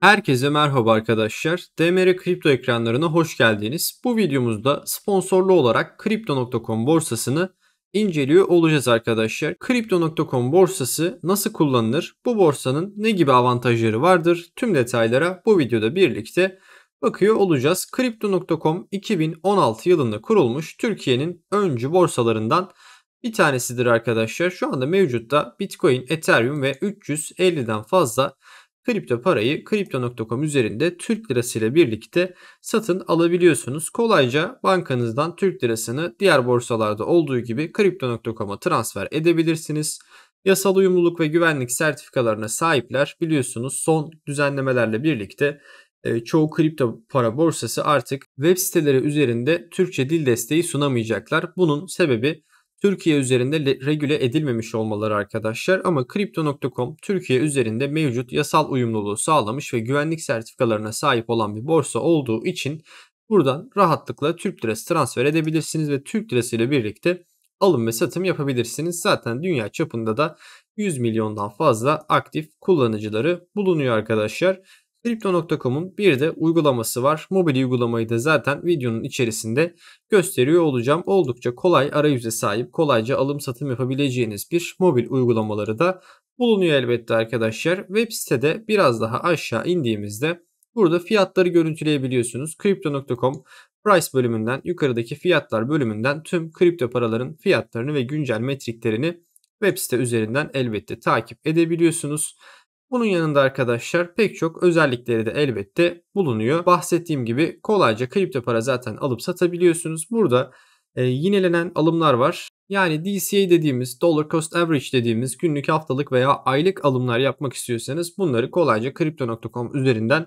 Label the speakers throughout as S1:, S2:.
S1: Herkese merhaba arkadaşlar. DMR Kripto ekranlarına hoş geldiniz. Bu videomuzda sponsorlu olarak Crypto.com borsasını inceliyor olacağız arkadaşlar. Crypto.com borsası nasıl kullanılır? Bu borsanın ne gibi avantajları vardır? Tüm detaylara bu videoda birlikte bakıyor olacağız. Crypto.com 2016 yılında kurulmuş Türkiye'nin öncü borsalarından bir tanesidir arkadaşlar. Şu anda mevcutta Bitcoin, Ethereum ve 350'den fazla kripto parayı kripto.com üzerinde Türk lirası ile birlikte satın alabiliyorsunuz. Kolayca bankanızdan Türk lirasını diğer borsalarda olduğu gibi kripto.com'a transfer edebilirsiniz. Yasal uyumluluk ve güvenlik sertifikalarına sahipler biliyorsunuz son düzenlemelerle birlikte e, çoğu kripto para borsası artık web siteleri üzerinde Türkçe dil desteği sunamayacaklar. Bunun sebebi Türkiye üzerinde regüle edilmemiş olmaları arkadaşlar ama Crypto.com Türkiye üzerinde mevcut yasal uyumluluğu sağlamış ve güvenlik sertifikalarına sahip olan bir borsa olduğu için buradan rahatlıkla Türk lirası transfer edebilirsiniz ve Türk lirası ile birlikte alım ve satım yapabilirsiniz. Zaten dünya çapında da 100 milyondan fazla aktif kullanıcıları bulunuyor arkadaşlar. Crypto.com'un bir de uygulaması var. Mobil uygulamayı da zaten videonun içerisinde gösteriyor olacağım. Oldukça kolay arayüze sahip, kolayca alım satım yapabileceğiniz bir mobil uygulamaları da bulunuyor elbette arkadaşlar. Web sitede biraz daha aşağı indiğimizde burada fiyatları görüntüleyebiliyorsunuz. Crypto.com Price bölümünden yukarıdaki fiyatlar bölümünden tüm kripto paraların fiyatlarını ve güncel metriklerini web site üzerinden elbette takip edebiliyorsunuz. Bunun yanında arkadaşlar pek çok özellikleri de elbette bulunuyor. Bahsettiğim gibi kolayca kripto para zaten alıp satabiliyorsunuz. Burada e, yinelenen alımlar var. Yani DCA dediğimiz Dollar Cost Average dediğimiz günlük haftalık veya aylık alımlar yapmak istiyorsanız bunları kolayca Crypto.com üzerinden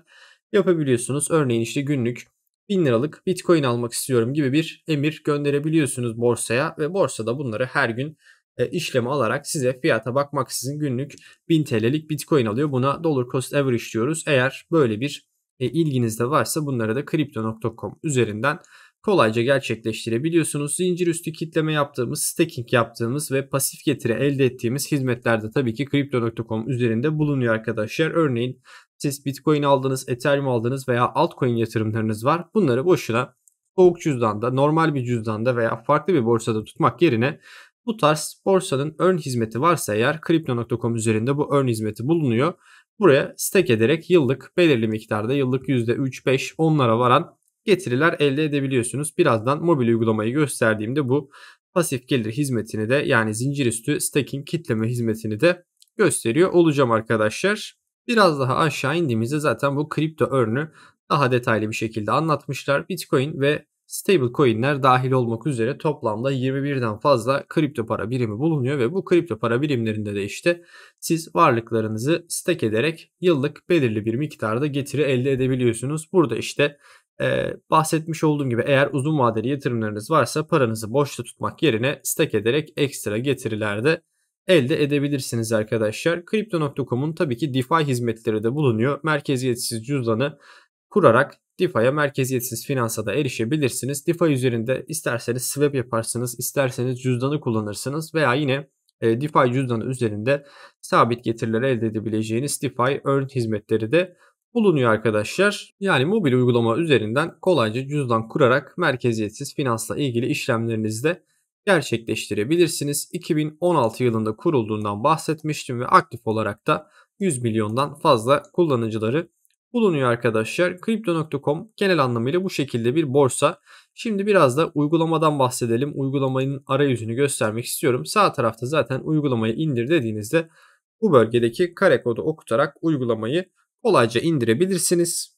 S1: yapabiliyorsunuz. Örneğin işte günlük 1000 liralık Bitcoin almak istiyorum gibi bir emir gönderebiliyorsunuz borsaya ve borsada bunları her gün e, işlemi alarak size fiyata bakmaksızın günlük 1000 TL'lik Bitcoin alıyor. Buna dollar cost average diyoruz. Eğer böyle bir e, ilginiz de varsa bunları da crypto.com üzerinden kolayca gerçekleştirebiliyorsunuz. Zincir üstü kitleme yaptığımız, staking yaptığımız ve pasif getiri elde ettiğimiz hizmetler de tabii ki crypto.com üzerinde bulunuyor arkadaşlar. Örneğin siz Bitcoin aldınız, Ethereum aldınız veya altcoin yatırımlarınız var. Bunları boşuna soğuk cüzdanda, normal bir cüzdanda veya farklı bir borsada tutmak yerine bu tarz borsanın ön hizmeti varsa eğer Crypto.com üzerinde bu ön hizmeti bulunuyor. Buraya stake ederek yıllık belirli miktarda yıllık %3, 5, onlara varan getiriler elde edebiliyorsunuz. Birazdan mobil uygulamayı gösterdiğimde bu pasif gelir hizmetini de yani zincir üstü staking kitleme hizmetini de gösteriyor olacağım arkadaşlar. Biraz daha aşağı indiğimizde zaten bu kripto örnü daha detaylı bir şekilde anlatmışlar. Bitcoin ve Stable stablecoin'ler dahil olmak üzere toplamda 21'den fazla kripto para birimi bulunuyor ve bu kripto para birimlerinde de işte siz varlıklarınızı stake ederek yıllık belirli bir miktarda getiri elde edebiliyorsunuz. Burada işte e, bahsetmiş olduğum gibi eğer uzun vadeli yatırımlarınız varsa paranızı boşta tutmak yerine stake ederek ekstra getirilerde elde edebilirsiniz arkadaşlar. Crypto.com'un tabii ki DeFi hizmetleri de bulunuyor. Merkeziyetsiz cüzdanı kurarak DeFi'ye merkeziyetsiz finansa da erişebilirsiniz. DeFi üzerinde isterseniz swap yaparsınız, isterseniz cüzdanı kullanırsınız veya yine e, DeFi cüzdanı üzerinde sabit getiriler elde edebileceğiniz DeFi Earn hizmetleri de bulunuyor arkadaşlar. Yani mobil uygulama üzerinden kolayca cüzdan kurarak merkeziyetsiz finansla ilgili işlemlerinizi de gerçekleştirebilirsiniz. 2016 yılında kurulduğundan bahsetmiştim ve aktif olarak da 100 milyondan fazla kullanıcıları bulunuyor arkadaşlar. Crypto.com genel anlamıyla bu şekilde bir borsa. Şimdi biraz da uygulamadan bahsedelim. Uygulamanın arayüzünü göstermek istiyorum. Sağ tarafta zaten uygulamayı indir dediğinizde bu bölgedeki kare kodu okutarak uygulamayı kolayca indirebilirsiniz.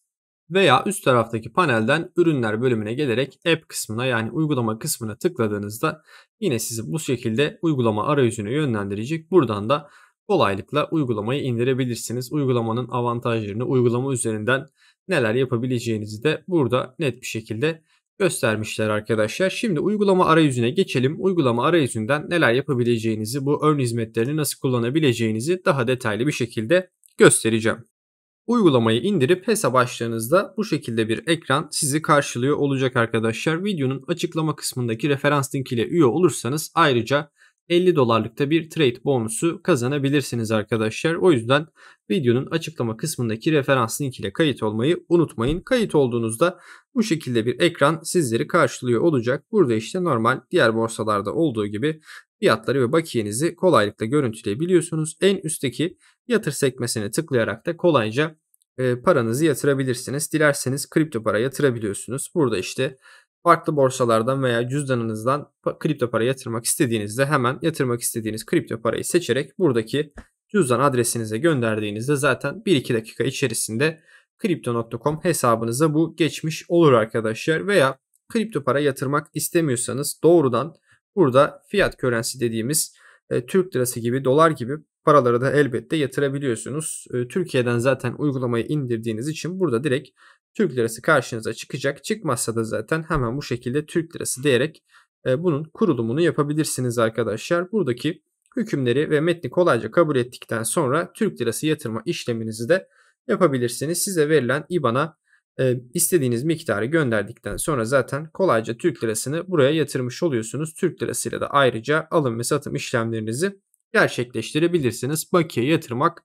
S1: Veya üst taraftaki panelden ürünler bölümüne gelerek app kısmına yani uygulama kısmına tıkladığınızda yine sizi bu şekilde uygulama arayüzüne yönlendirecek. Buradan da kolaylıkla uygulamayı indirebilirsiniz. Uygulamanın avantajlarını uygulama üzerinden neler yapabileceğinizi de burada net bir şekilde göstermişler arkadaşlar. Şimdi uygulama arayüzüne geçelim. Uygulama arayüzünden neler yapabileceğinizi, bu ön hizmetlerini nasıl kullanabileceğinizi daha detaylı bir şekilde göstereceğim. Uygulamayı indirip hesap açtığınızda bu şekilde bir ekran sizi karşılıyor olacak arkadaşlar. Videonun açıklama kısmındaki referans linkiyle üye olursanız ayrıca 50 dolarlıkta bir trade bonusu kazanabilirsiniz arkadaşlar. O yüzden videonun açıklama kısmındaki referans linkiyle kayıt olmayı unutmayın. Kayıt olduğunuzda bu şekilde bir ekran sizleri karşılıyor olacak. Burada işte normal diğer borsalarda olduğu gibi fiyatları ve bakiyenizi kolaylıkla görüntüleyebiliyorsunuz. En üstteki yatır sekmesine tıklayarak da kolayca e, paranızı yatırabilirsiniz. Dilerseniz kripto para yatırabiliyorsunuz. Burada işte farklı borsalardan veya cüzdanınızdan kripto para yatırmak istediğinizde hemen yatırmak istediğiniz kripto parayı seçerek buradaki cüzdan adresinize gönderdiğinizde zaten 1-2 dakika içerisinde kripto.com hesabınıza bu geçmiş olur arkadaşlar veya kripto para yatırmak istemiyorsanız doğrudan burada fiyat körensi dediğimiz e, Türk lirası gibi dolar gibi paraları da elbette yatırabiliyorsunuz. E, Türkiye'den zaten uygulamayı indirdiğiniz için burada direkt Türk lirası karşınıza çıkacak. Çıkmazsa da zaten hemen bu şekilde Türk lirası diyerek e, bunun kurulumunu yapabilirsiniz arkadaşlar. Buradaki hükümleri ve metni kolayca kabul ettikten sonra Türk lirası yatırma işleminizi de yapabilirsiniz. Size verilen IBAN'a e, istediğiniz miktarı gönderdikten sonra zaten kolayca Türk lirasını buraya yatırmış oluyorsunuz. Türk lirasıyla da ayrıca alım ve satım işlemlerinizi gerçekleştirebilirsiniz. Bakiye yatırmak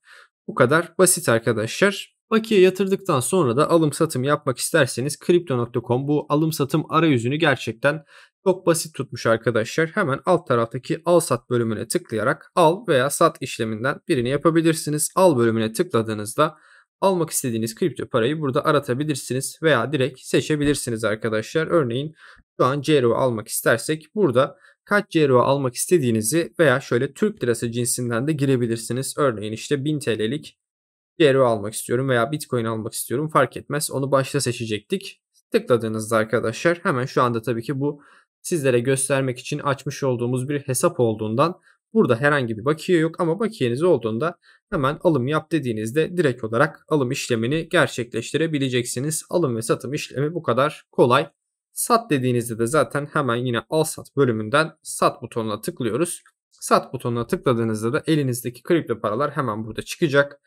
S1: bu kadar basit arkadaşlar. Bakiye yatırdıktan sonra da alım satım yapmak isterseniz Crypto.com bu alım satım arayüzünü gerçekten çok basit tutmuş arkadaşlar. Hemen alt taraftaki al sat bölümüne tıklayarak al veya sat işleminden birini yapabilirsiniz. Al bölümüne tıkladığınızda almak istediğiniz kripto parayı burada aratabilirsiniz veya direkt seçebilirsiniz arkadaşlar. Örneğin şu an CRO almak istersek burada kaç CRO almak istediğinizi veya şöyle Türk lirası cinsinden de girebilirsiniz. Örneğin işte 1000 TL'lik bir euro almak istiyorum veya Bitcoin almak istiyorum fark etmez. Onu başta seçecektik. Tıkladığınızda arkadaşlar hemen şu anda tabii ki bu sizlere göstermek için açmış olduğumuz bir hesap olduğundan burada herhangi bir bakiye yok ama bakiyeniz olduğunda hemen alım yap dediğinizde direkt olarak alım işlemini gerçekleştirebileceksiniz. Alım ve satım işlemi bu kadar kolay. Sat dediğinizde de zaten hemen yine al sat bölümünden sat butonuna tıklıyoruz. Sat butonuna tıkladığınızda da elinizdeki kripto paralar hemen burada çıkacak.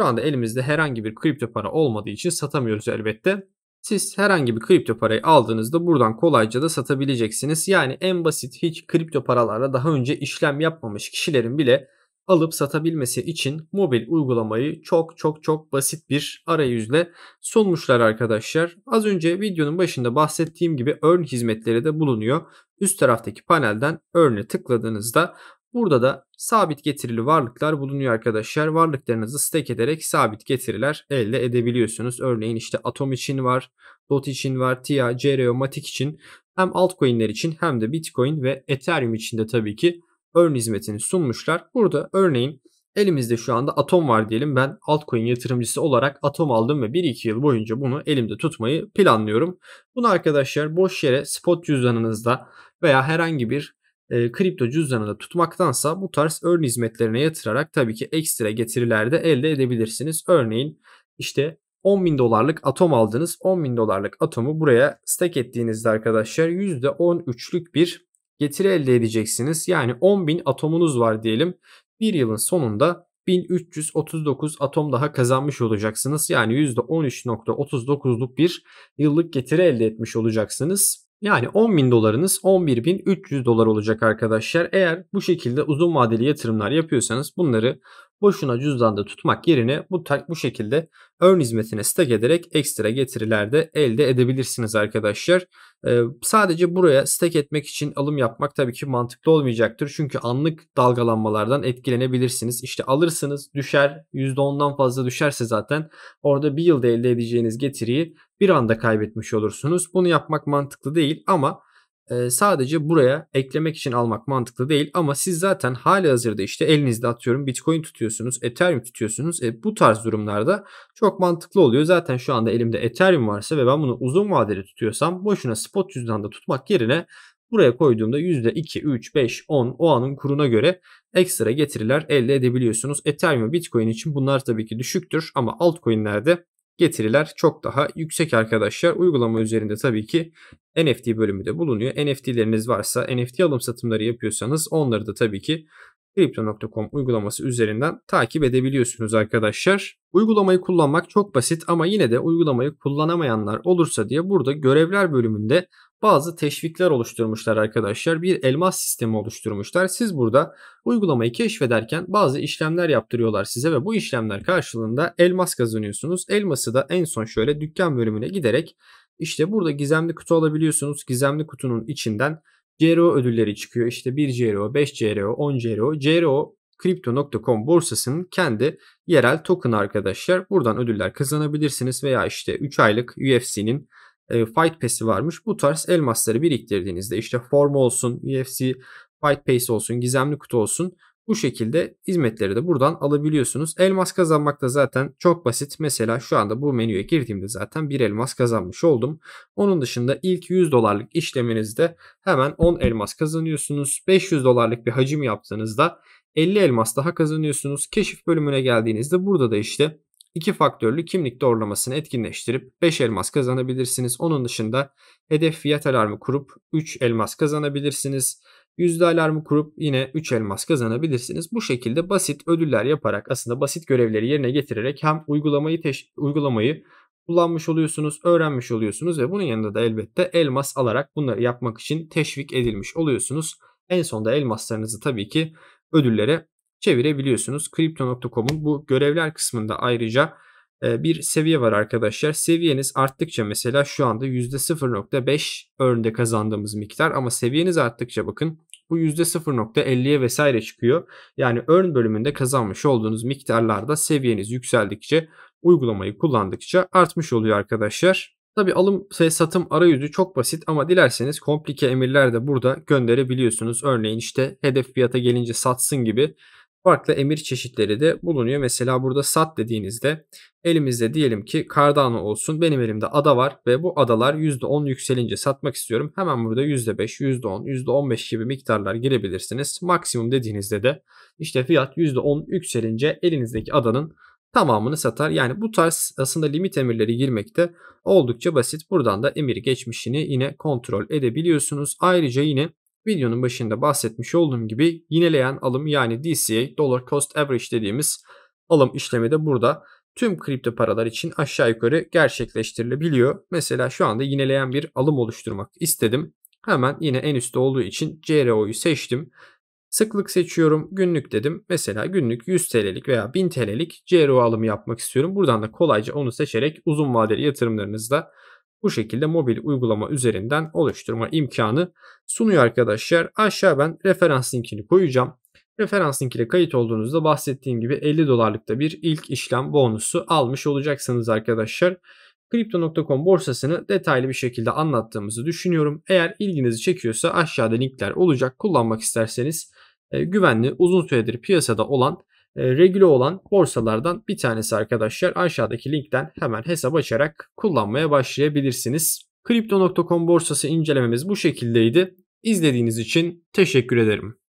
S1: Şu anda elimizde herhangi bir kripto para olmadığı için satamıyoruz elbette. Siz herhangi bir kripto parayı aldığınızda buradan kolayca da satabileceksiniz. Yani en basit hiç kripto paralarla daha önce işlem yapmamış kişilerin bile alıp satabilmesi için mobil uygulamayı çok çok çok basit bir arayüzle sunmuşlar arkadaşlar. Az önce videonun başında bahsettiğim gibi Earn hizmetleri de bulunuyor. Üst taraftaki panelden Earn'e tıkladığınızda Burada da sabit getirili varlıklar bulunuyor arkadaşlar. Varlıklarınızı stake ederek sabit getiriler elde edebiliyorsunuz. Örneğin işte Atom için var, DOT için var, TIA, CRO, Matic için hem altcoin'ler için hem de Bitcoin ve Ethereum için de tabii ki Earn hizmetini sunmuşlar. Burada örneğin elimizde şu anda Atom var diyelim. Ben altcoin yatırımcısı olarak Atom aldım ve 1-2 yıl boyunca bunu elimde tutmayı planlıyorum. Bunu arkadaşlar boş yere spot cüzdanınızda veya herhangi bir e, kripto cüzdanında tutmaktansa bu tarz ön hizmetlerine yatırarak tabii ki ekstra getiriler de elde edebilirsiniz. Örneğin işte 10 bin dolarlık atom aldınız. 10 bin dolarlık atomu buraya stake ettiğinizde arkadaşlar %13'lük bir getiri elde edeceksiniz. Yani 10 bin atomunuz var diyelim. Bir yılın sonunda 1339 atom daha kazanmış olacaksınız. Yani %13.39'luk bir yıllık getiri elde etmiş olacaksınız. Yani 10 bin dolarınız 11.300 dolar olacak arkadaşlar. Eğer bu şekilde uzun vadeli yatırımlar yapıyorsanız bunları boşuna cüzdanda tutmak yerine bu, bu şekilde ön hizmetine stack ederek ekstra getiriler de elde edebilirsiniz arkadaşlar. Ee, sadece buraya stack etmek için alım yapmak tabii ki mantıklı olmayacaktır. Çünkü anlık dalgalanmalardan etkilenebilirsiniz. İşte alırsınız düşer %10'dan fazla düşerse zaten orada bir yılda elde edeceğiniz getiriyi bir anda kaybetmiş olursunuz. Bunu yapmak mantıklı değil ama ee, sadece buraya eklemek için almak mantıklı değil ama siz zaten hali hazırda işte elinizde atıyorum Bitcoin tutuyorsunuz, Ethereum tutuyorsunuz. E, bu tarz durumlarda çok mantıklı oluyor. Zaten şu anda elimde Ethereum varsa ve ben bunu uzun vadeli tutuyorsam boşuna spot yüzden de tutmak yerine Buraya koyduğumda %2, 3, 5, 10 o anın kuruna göre ekstra getiriler elde edebiliyorsunuz. Ethereum ve Bitcoin için bunlar tabii ki düşüktür ama altcoin'lerde getiriler çok daha yüksek arkadaşlar. Uygulama üzerinde tabii ki NFT bölümü de bulunuyor. NFT'leriniz varsa NFT alım satımları yapıyorsanız onları da tabii ki Crypto.com uygulaması üzerinden takip edebiliyorsunuz arkadaşlar. Uygulamayı kullanmak çok basit ama yine de uygulamayı kullanamayanlar olursa diye burada görevler bölümünde bazı teşvikler oluşturmuşlar arkadaşlar. Bir elmas sistemi oluşturmuşlar. Siz burada uygulamayı keşfederken bazı işlemler yaptırıyorlar size ve bu işlemler karşılığında elmas kazanıyorsunuz. Elması da en son şöyle dükkan bölümüne giderek işte burada gizemli kutu alabiliyorsunuz. Gizemli kutunun içinden CRO ödülleri çıkıyor. İşte 1 CRO, 5 CRO, 10 CRO. CRO Crypto.com borsasının kendi yerel token arkadaşlar. Buradan ödüller kazanabilirsiniz veya işte 3 aylık UFC'nin e, Fight Pass'i varmış. Bu tarz elmasları biriktirdiğinizde işte form olsun, UFC Fight Pass olsun, gizemli kutu olsun bu şekilde hizmetleri de buradan alabiliyorsunuz. Elmas kazanmak da zaten çok basit. Mesela şu anda bu menüye girdiğimde zaten bir elmas kazanmış oldum. Onun dışında ilk 100 dolarlık işleminizde hemen 10 elmas kazanıyorsunuz. 500 dolarlık bir hacim yaptığınızda 50 elmas daha kazanıyorsunuz. Keşif bölümüne geldiğinizde burada da işte iki faktörlü kimlik doğrulamasını etkinleştirip 5 elmas kazanabilirsiniz. Onun dışında hedef fiyat alarmı kurup 3 elmas kazanabilirsiniz. Yüzde alarmı kurup yine 3 elmas kazanabilirsiniz. Bu şekilde basit ödüller yaparak aslında basit görevleri yerine getirerek hem uygulamayı uygulamayı kullanmış oluyorsunuz, öğrenmiş oluyorsunuz ve bunun yanında da elbette elmas alarak bunları yapmak için teşvik edilmiş oluyorsunuz. En sonunda elmaslarınızı tabii ki ödüllere çevirebiliyorsunuz. Crypto.com'un bu görevler kısmında ayrıca e, bir seviye var arkadaşlar. Seviyeniz arttıkça mesela şu anda %0.5 önde kazandığımız miktar ama seviyeniz arttıkça bakın bu %0.50'ye vesaire çıkıyor. Yani ön bölümünde kazanmış olduğunuz miktarlarda seviyeniz yükseldikçe uygulamayı kullandıkça artmış oluyor arkadaşlar. Tabi alım ve satım arayüzü çok basit ama dilerseniz komplike emirler de burada gönderebiliyorsunuz. Örneğin işte hedef fiyata gelince satsın gibi farklı emir çeşitleri de bulunuyor. Mesela burada sat dediğinizde elimizde diyelim ki Cardano olsun. Benim elimde ada var ve bu adalar %10 yükselince satmak istiyorum. Hemen burada %5, %10, %15 gibi miktarlar girebilirsiniz. Maksimum dediğinizde de işte fiyat %10 yükselince elinizdeki adanın tamamını satar. Yani bu tarz aslında limit emirleri girmekte oldukça basit. Buradan da emir geçmişini yine kontrol edebiliyorsunuz. Ayrıca yine Videonun başında bahsetmiş olduğum gibi yineleyen alım yani DCA Dollar Cost Average dediğimiz alım işlemi de burada tüm kripto paralar için aşağı yukarı gerçekleştirilebiliyor. Mesela şu anda yineleyen bir alım oluşturmak istedim. Hemen yine en üstte olduğu için CRO'yu seçtim. Sıklık seçiyorum günlük dedim. Mesela günlük 100 TL'lik veya 1000 TL'lik CRO alımı yapmak istiyorum. Buradan da kolayca onu seçerek uzun vadeli yatırımlarınızda bu şekilde mobil uygulama üzerinden oluşturma imkanı sunuyor arkadaşlar. Aşağı ben referans linkini koyacağım. Referans linkiyle kayıt olduğunuzda bahsettiğim gibi 50 dolarlıkta bir ilk işlem bonusu almış olacaksınız arkadaşlar. Crypto.com borsasını detaylı bir şekilde anlattığımızı düşünüyorum. Eğer ilginizi çekiyorsa aşağıda linkler olacak. Kullanmak isterseniz e, güvenli uzun süredir piyasada olan e, regüle olan borsalardan bir tanesi arkadaşlar. Aşağıdaki linkten hemen hesap açarak kullanmaya başlayabilirsiniz. Kripto.com borsası incelememiz bu şekildeydi. İzlediğiniz için teşekkür ederim.